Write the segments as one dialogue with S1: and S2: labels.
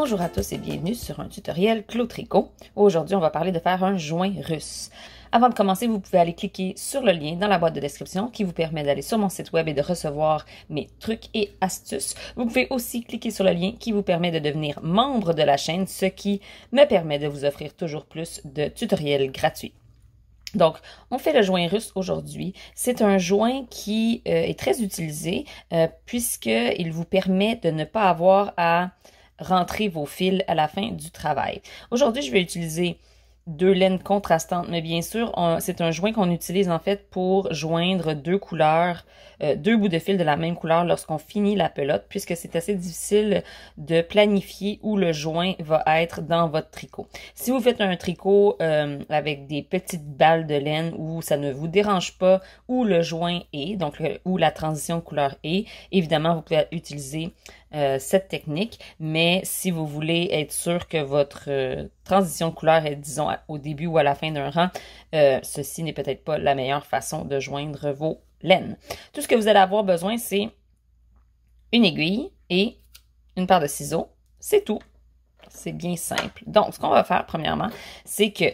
S1: Bonjour à tous et bienvenue sur un tutoriel Clou Tricot. Aujourd'hui, on va parler de faire un joint russe. Avant de commencer, vous pouvez aller cliquer sur le lien dans la boîte de description qui vous permet d'aller sur mon site web et de recevoir mes trucs et astuces. Vous pouvez aussi cliquer sur le lien qui vous permet de devenir membre de la chaîne, ce qui me permet de vous offrir toujours plus de tutoriels gratuits. Donc, on fait le joint russe aujourd'hui. C'est un joint qui euh, est très utilisé euh, puisqu'il vous permet de ne pas avoir à rentrer vos fils à la fin du travail. Aujourd'hui, je vais utiliser deux laines contrastantes, mais bien sûr, c'est un joint qu'on utilise en fait pour joindre deux couleurs, euh, deux bouts de fil de la même couleur lorsqu'on finit la pelote, puisque c'est assez difficile de planifier où le joint va être dans votre tricot. Si vous faites un tricot euh, avec des petites balles de laine où ça ne vous dérange pas où le joint est, donc où la transition de couleur est, évidemment, vous pouvez utiliser euh, cette technique, mais si vous voulez être sûr que votre euh, transition de couleur est, disons, au début ou à la fin d'un rang, euh, ceci n'est peut-être pas la meilleure façon de joindre vos laines. Tout ce que vous allez avoir besoin, c'est une aiguille et une paire de ciseaux. C'est tout. C'est bien simple. Donc, ce qu'on va faire, premièrement, c'est que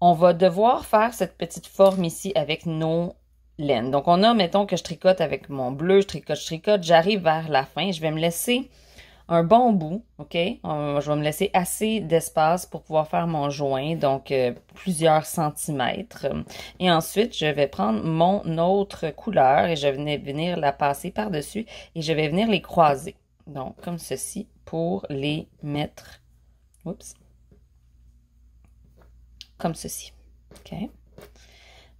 S1: on va devoir faire cette petite forme ici avec nos laine. Donc, on a, mettons que je tricote avec mon bleu, je tricote, je tricote, j'arrive vers la fin, je vais me laisser un bon bout, OK? Je vais me laisser assez d'espace pour pouvoir faire mon joint, donc euh, plusieurs centimètres. Et ensuite, je vais prendre mon autre couleur et je vais venir la passer par-dessus et je vais venir les croiser. Donc, comme ceci, pour les mettre... Oups! Comme ceci. OK?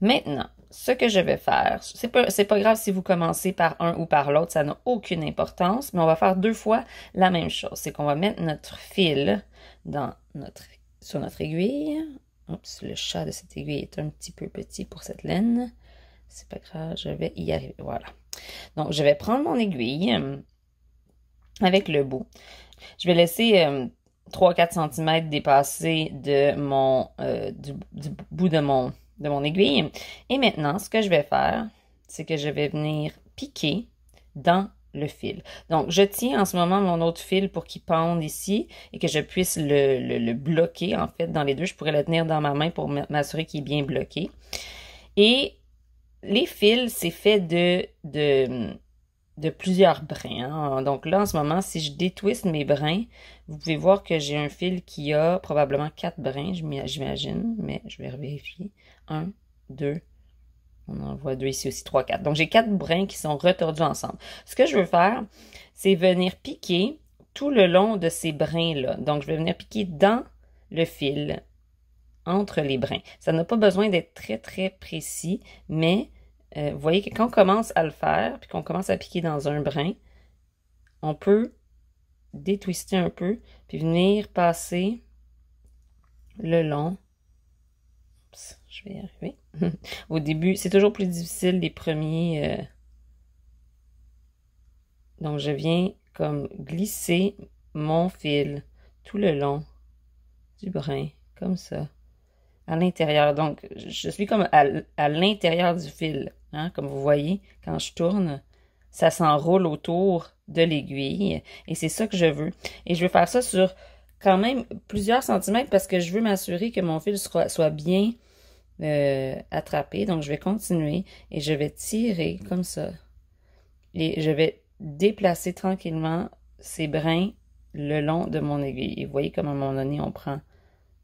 S1: Maintenant, ce que je vais faire, c'est pas, pas grave si vous commencez par un ou par l'autre, ça n'a aucune importance, mais on va faire deux fois la même chose. C'est qu'on va mettre notre fil dans notre, sur notre aiguille. le chat de cette aiguille est un petit peu petit pour cette laine. C'est pas grave, je vais y arriver. Voilà. Donc, je vais prendre mon aiguille euh, avec le bout. Je vais laisser 3-4 euh, cm dépasser de mon, euh, du bout de mon de mon aiguille. Et maintenant, ce que je vais faire, c'est que je vais venir piquer dans le fil. Donc, je tiens en ce moment mon autre fil pour qu'il pende ici et que je puisse le, le, bloquer, en fait, dans les deux. Je pourrais le tenir dans ma main pour m'assurer qu'il est bien bloqué. Et les fils, c'est fait de, de de plusieurs brins. Hein. Donc là, en ce moment, si je détwiste mes brins, vous pouvez voir que j'ai un fil qui a probablement quatre brins, j'imagine, mais je vais vérifier. Un, deux, on en voit deux ici aussi, trois, quatre. Donc j'ai quatre brins qui sont retordus ensemble. Ce que je veux faire, c'est venir piquer tout le long de ces brins-là. Donc je vais venir piquer dans le fil, entre les brins. Ça n'a pas besoin d'être très, très précis, mais euh, vous voyez que quand on commence à le faire, puis qu'on commence à piquer dans un brin, on peut détwister un peu, puis venir passer le long. je vais y arriver. Au début, c'est toujours plus difficile les premiers. Euh, donc, je viens comme glisser mon fil tout le long du brin, comme ça, à l'intérieur. Donc, je suis comme à l'intérieur du fil. Hein, comme vous voyez, quand je tourne, ça s'enroule autour de l'aiguille. Et c'est ça que je veux. Et je vais faire ça sur quand même plusieurs centimètres parce que je veux m'assurer que mon fil soit, bien euh, attrapé. Donc, je vais continuer et je vais tirer comme ça. Et je vais déplacer tranquillement ces brins le long de mon aiguille. Et vous voyez comme à un moment donné, on prend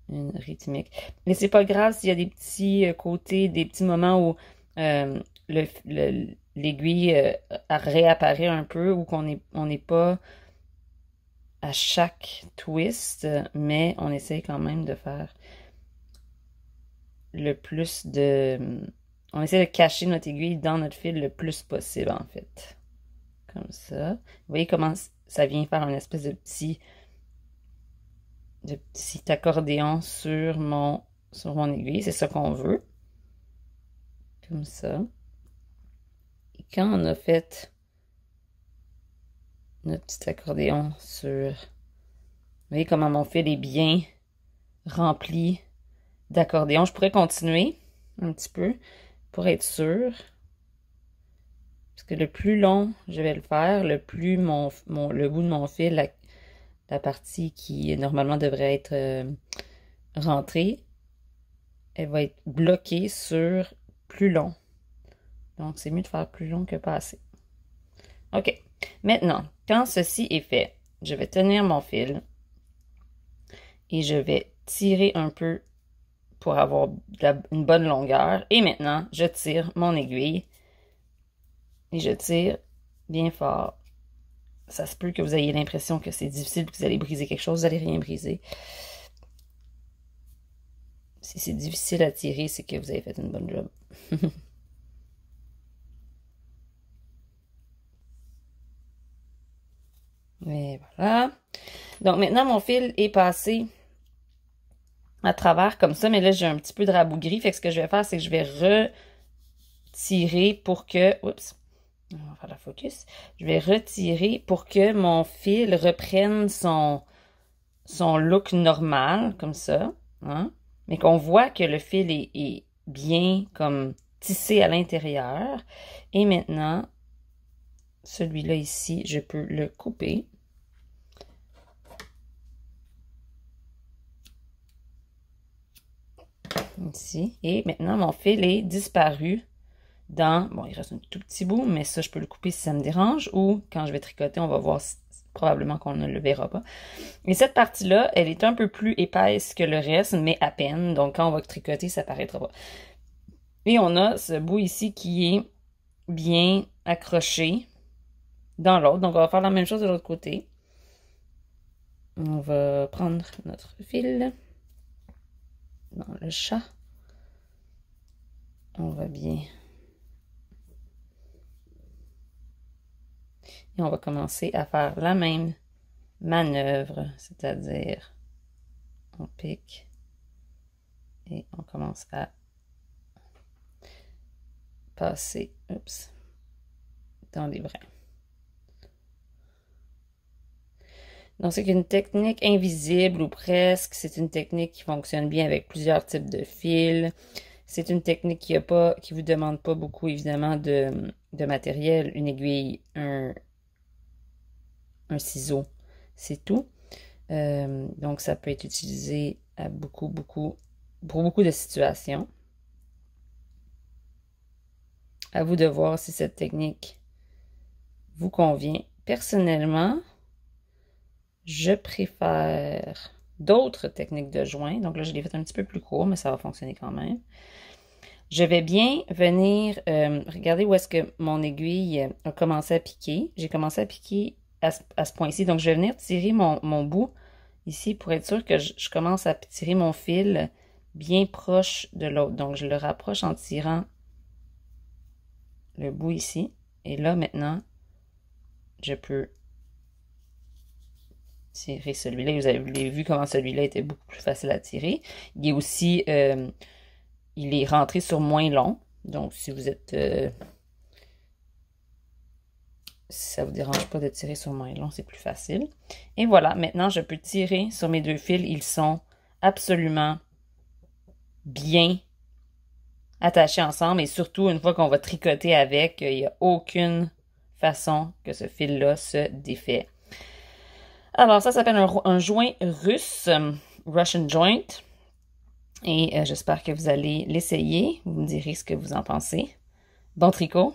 S1: une rythmique. Mais c'est pas grave s'il y a des petits euh, côtés, des petits moments où euh, l'aiguille euh, réapparaît un peu ou qu'on n'est on n'est pas à chaque twist, mais on essaye quand même de faire le plus de... On essaie de cacher notre aiguille dans notre fil le plus possible, en fait. Comme ça. Vous voyez comment ça vient faire une espèce de petit... de petit accordéon sur mon, sur mon aiguille. C'est ça qu'on veut. Comme ça quand on a fait notre petit accordéon sur... Vous voyez comment mon fil est bien rempli d'accordéon. Je pourrais continuer un petit peu pour être sûr, Parce que le plus long je vais le faire, le plus mon, le bout de mon fil, la, partie qui normalement devrait être euh, rentrée, elle va être bloquée sur plus long. Donc, c'est mieux de faire plus long que pas assez. OK. Maintenant, quand ceci est fait, je vais tenir mon fil et je vais tirer un peu pour avoir une bonne longueur. Et maintenant, je tire mon aiguille et je tire bien fort. Ça se peut que vous ayez l'impression que c'est difficile, que vous allez briser quelque chose, vous n'allez rien briser. Si c'est difficile à tirer, c'est que vous avez fait une bonne job. voilà. Donc maintenant, mon fil est passé à travers comme ça, mais là, j'ai un petit peu de rabougri. Fait que ce que je vais faire, c'est que je vais retirer pour que... Oups! On va faire la focus. Je vais retirer pour que mon fil reprenne son, son look normal, comme ça. Hein. Mais qu'on voit que le fil est bien comme tissé à l'intérieur. Et maintenant, celui-là ici, je peux le couper. Ici. Et maintenant, mon fil est disparu dans... Bon, il reste un tout petit bout, mais ça, je peux le couper si ça me dérange. Ou quand je vais tricoter, on va voir probablement qu'on ne le verra pas. Et cette partie-là, elle est un peu plus épaisse que le reste, mais à peine. Donc, quand on va tricoter, ça paraîtra pas. Et on a ce bout ici qui est bien accroché dans l'autre. Donc, on va faire la même chose de l'autre côté. On va prendre notre fil dans le chat. On va bien. Et on va commencer à faire la même manœuvre, c'est-à-dire on pique et on commence à passer dans les brins. Donc, c'est une technique invisible ou presque. C'est une technique qui fonctionne bien avec plusieurs types de fils. C'est une technique qui ne pas, qui vous demande pas beaucoup, évidemment, de, matériel. Une aiguille, un, ciseau, c'est tout. Euh, donc, ça peut être utilisé à beaucoup, beaucoup, pour beaucoup de situations. À vous de voir si cette technique vous convient. Personnellement, je préfère d'autres techniques de joint. Donc là, je l'ai fait un petit peu plus court, mais ça va fonctionner quand même. Je vais bien venir euh, regarder où est-ce que mon aiguille euh, a commencé à piquer. J'ai commencé à piquer à ce, point-ci. Donc, je vais venir tirer mon, bout ici pour être sûr que je commence à tirer mon fil bien proche de l'autre. Donc, je le rapproche en tirant le bout ici. Et là, maintenant, je peux tirer celui-là. Vous avez vu comment celui-là était beaucoup plus facile à tirer. Il est aussi, euh, il est rentré sur moins long. Donc, si vous êtes, euh, si ça vous dérange pas de tirer sur moins long, c'est plus facile. Et voilà, maintenant, je peux tirer sur mes deux fils. Ils sont absolument bien attachés ensemble. Et surtout, une fois qu'on va tricoter avec, il n'y a aucune façon que ce fil-là se défait. Alors, ça s'appelle un, joint russe, euh, Russian joint. Et euh, j'espère que vous allez l'essayer. Vous me direz ce que vous en pensez. Bon tricot!